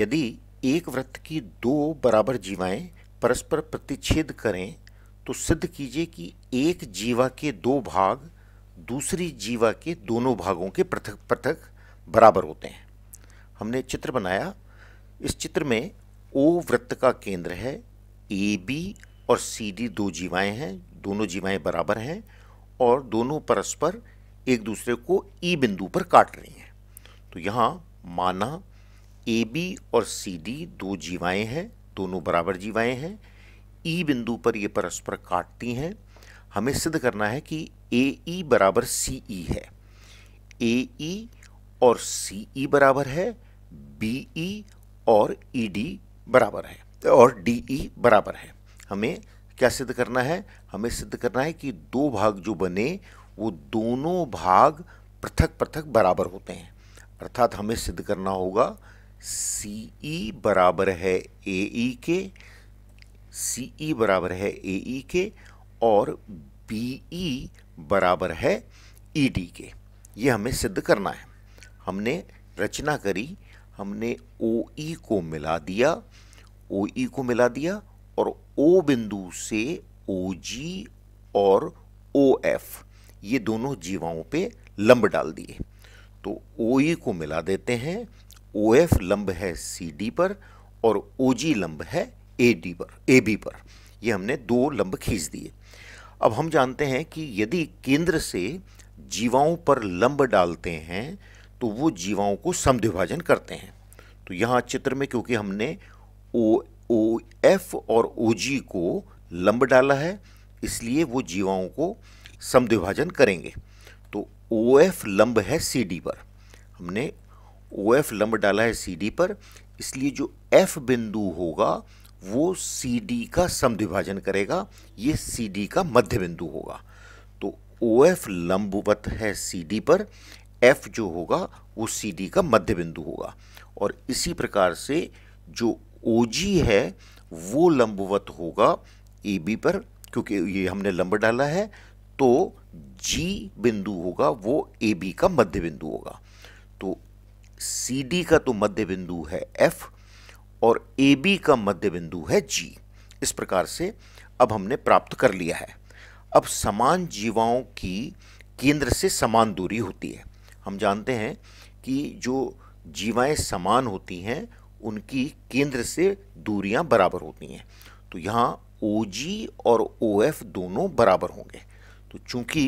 यदि एक वृत्त की दो बराबर जीवाएं परस्पर प्रतिच्छेद करें तो सिद्ध कीजिए कि एक जीवा के दो भाग दूसरी जीवा के दोनों भागों के पृथक पृथक बराबर होते हैं हमने चित्र बनाया इस चित्र में ओ वृत्त का केंद्र है ए बी और सी डी दो जीवाएं हैं दोनों जीवाएं बराबर हैं और दोनों परस्पर एक दूसरे को ई बिंदु पर काट रही हैं तो यहाँ माना ए बी और सी डी दो जीवाएं हैं दोनों बराबर जीवाएं हैं ई e बिंदु पर ये परस्पर काटती हैं हमें सिद्ध करना है कि ए ई e बराबर सी ई e है ए ई और सी ई बराबर है बी ई और ई डी बराबर है और डी ई बराबर है हमें क्या सिद्ध करना है हमें सिद्ध करना है कि दो भाग जो बने वो दोनों भाग पृथक पृथक बराबर होते हैं अर्थात हमें सिद्ध करना होगा सी ई e बराबर है ए ई e के सी ई e बराबर है ए ई के और बी ई बराबर है ई डी के ये हमें सिद्ध करना है हमने रचना करी हमने ओ ई को मिला दिया ओ ई को मिला दिया और ओ बिंदु से ओ जी और ओ एफ ये दोनों जीवाओं पे लंब डाल दिए तो ओ ई को मिला देते हैं ओ एफ लंब है सी डी पर और ओ जी लंब है ए डी पर ए बी पर ये हमने दो लंब खींच दिए अब हम जानते हैं कि यदि केंद्र से जीवाओं पर लंब डालते हैं तो वो जीवाओं को समद्विभाजन करते हैं तो यहाँ चित्र में क्योंकि हमने ओ ओ एफ और ओ जी को लंब डाला है इसलिए वो जीवाओं को समद्विभाजन करेंगे तो ओ एफ लंब है सी डी पर हमने ओ एफ लंब डाला है सी डी पर इसलिए जो एफ बिंदु होगा वो सी डी का सम विभाजन करेगा ये सी डी का मध्य बिंदु होगा तो ओ एफ लंबवत है सी डी पर एफ जो होगा वो सी डी का मध्य बिंदु होगा और इसी प्रकार से जो ओ जी है वो लंबवत होगा ए बी पर क्योंकि ये हमने लंब डाला है तो जी बिंदु होगा वो ए बी का मध्य बिंदु होगा सी डी का तो मध्य बिंदु है एफ और ए बी का मध्य बिंदु है जी इस प्रकार से अब हमने प्राप्त कर लिया है अब समान जीवाओं की केंद्र से समान दूरी होती है हम जानते हैं कि जो जीवाएं समान होती हैं उनकी केंद्र से दूरियां बराबर होती हैं तो यहाँ ओ जी और ओ एफ दोनों बराबर होंगे तो चूंकि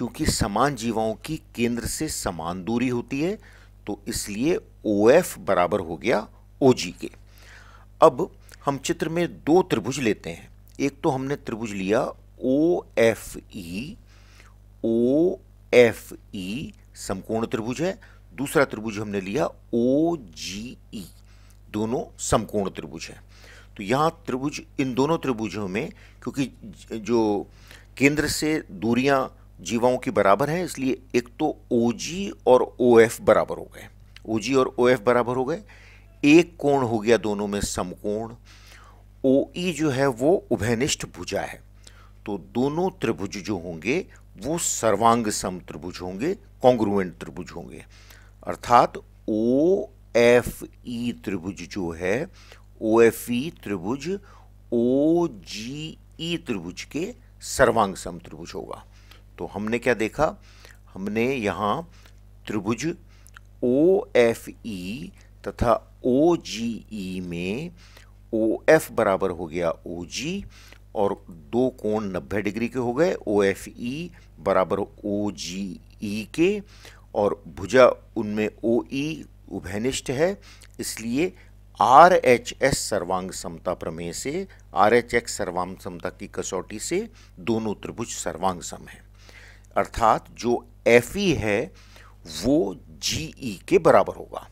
चूंकि समान जीवाओं की केंद्र से समान दूरी होती है तो इसलिए ओ एफ बराबर हो गया ओ जी के अब हम चित्र में दो त्रिभुज लेते हैं एक तो हमने त्रिभुज लिया O F E O F E समकोण त्रिभुज है दूसरा त्रिभुज हमने लिया ओ जी ई दोनों समकोण त्रिभुज है तो यहाँ त्रिभुज इन दोनों त्रिभुजों में क्योंकि जो केंद्र से दूरियाँ जीवाओं की बराबर है इसलिए एक तो ओ और ओ बराबर हो गए ओ और ओ बराबर हो गए एक कोण हो गया दोनों में समकोण ओ e जो है वो उभयनिष्ठ भुजा है तो दोनों त्रिभुज जो होंगे वो सर्वांग सम त्रिभुज होंगे कॉन्ग्रुएंट त्रिभुज होंगे अर्थात ओ एफ ई त्रिभुज जो है ओ एफ ई त्रिभुज ओ जी ई त्रिभुज के सर्वांग सम त्रिभुज होगा तो हमने क्या देखा हमने यहाँ त्रिभुज ओ एफ ई तथा ओ जी ई में ओ एफ बराबर हो गया ओ जी और दो कोण नब्बे डिग्री के हो गए ओ एफ ई बराबर ओ जी ई के और भुजा उनमें ओ ई e उभयनिष्ठ है इसलिए आर एच एस सर्वांग समता प्रमेय से आर एच एक्स सर्वांग समता की कसौटी से दोनों त्रिभुज सर्वांग सम है अर्थात जो एफ ई है वो जी ई के बराबर होगा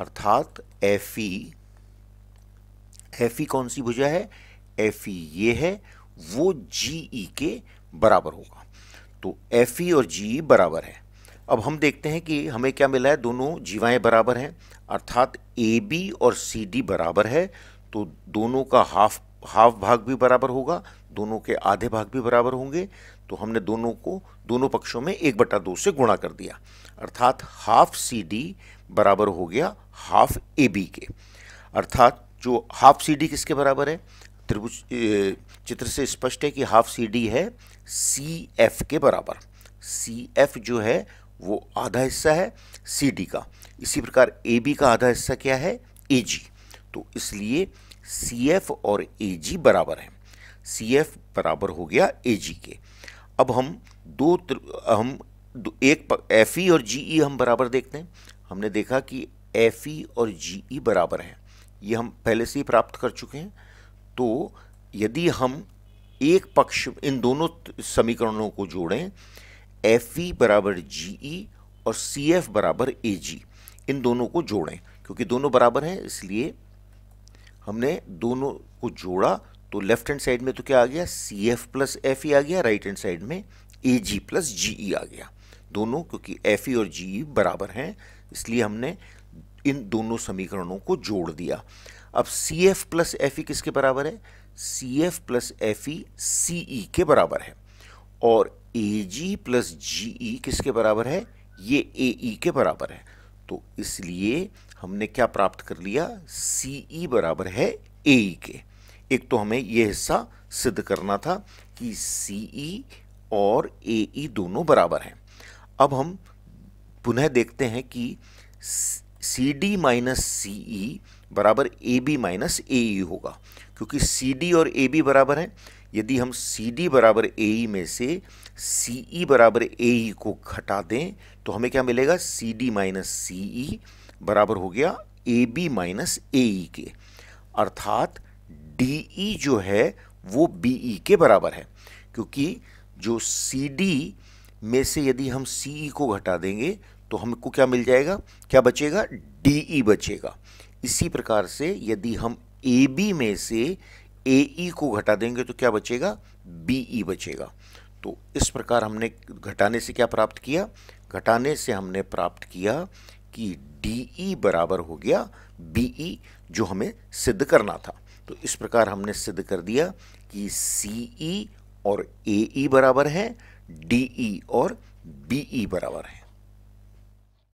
अर्थात एफ ई एफ ई कौन सी भुजा है एफ ई ये है वो जी ई के बराबर होगा तो एफ ई और जी ई बराबर है अब हम देखते हैं कि हमें क्या मिला है दोनों जीवाएं बराबर हैं अर्थात ए बी और सी डी बराबर है तो दोनों का हाफ हाफ भाग भी बराबर होगा दोनों के आधे भाग भी बराबर होंगे तो हमने दोनों को दोनों पक्षों में एक बटा दो से गुणा कर दिया अर्थात हाफ सी डी बराबर हो गया हाफ ए बी के अर्थात जो हाफ सी डी किसके बराबर है त्रिभुज चित्र से स्पष्ट है कि हाफ सी डी है सी एफ के बराबर सी एफ जो है वो आधा हिस्सा है सी डी का इसी प्रकार ए बी का आधा हिस्सा क्या है ए जी तो इसलिए सी एफ और ए जी बराबर है सी एफ बराबर हो गया ए जी के अब हम दो हम दो, एक एफ ई और जी ई हम बराबर देखते हैं हमने देखा कि एफ ई और जी ई बराबर हैं ये हम पहले से ही प्राप्त कर चुके हैं तो यदि हम एक पक्ष इन दोनों समीकरणों को जोड़ें एफ ई बराबर जी ई और सी एफ बराबर ए जी इन दोनों को जोड़ें क्योंकि दोनों बराबर हैं इसलिए हमने दोनों को जोड़ा तो लेफ्ट हैंड साइड में तो क्या आ गया C F plus F E आ गया राइट हैंड साइड में ए जी प्लस जी ई आ गया दोनों क्योंकि एफ ई और जी ई e बराबर हैं इसलिए हमने इन दोनों समीकरणों को जोड़ दिया अब C F plus F E किसके बराबर है C F plus F E C E के बराबर है और ए जी प्लस जी ई किसके बराबर है ये ए ई e के बराबर है तो इसलिए हमने क्या प्राप्त कर लिया सी ई e बराबर है ए ई के एक तो हमें यह हिस्सा सिद्ध करना था कि सी ई e और ए ई e दोनों बराबर हैं अब हम पुनः देखते हैं कि C D minus C E e बराबर ए बी माइनस ए ई होगा क्योंकि सी डी और ए बी बराबर हैं यदि हम सी डी बराबर ए ई में से सी ई बराबर ए ई को घटा दें तो हमें क्या मिलेगा सी डी माइनस सी ई बराबर हो गया ए बी माइनस ए ई के अर्थात डी ई e जो है वो बी ई e के बराबर है क्योंकि जो सी डी में से यदि हम सी ई e को घटा देंगे तो हमको क्या मिल जाएगा क्या बचेगा डी ई बचेगा इसी प्रकार से यदि हम ए बी में से ए को घटा देंगे तो क्या बचेगा बी ई बचेगा तो इस प्रकार हमने घटाने से क्या प्राप्त किया घटाने से हमने प्राप्त किया कि डी ई बराबर हो गया बी ई जो हमें सिद्ध करना था तो इस प्रकार हमने सिद्ध कर दिया कि सी ई और ए ई बराबर है डी ई और बी ई बराबर है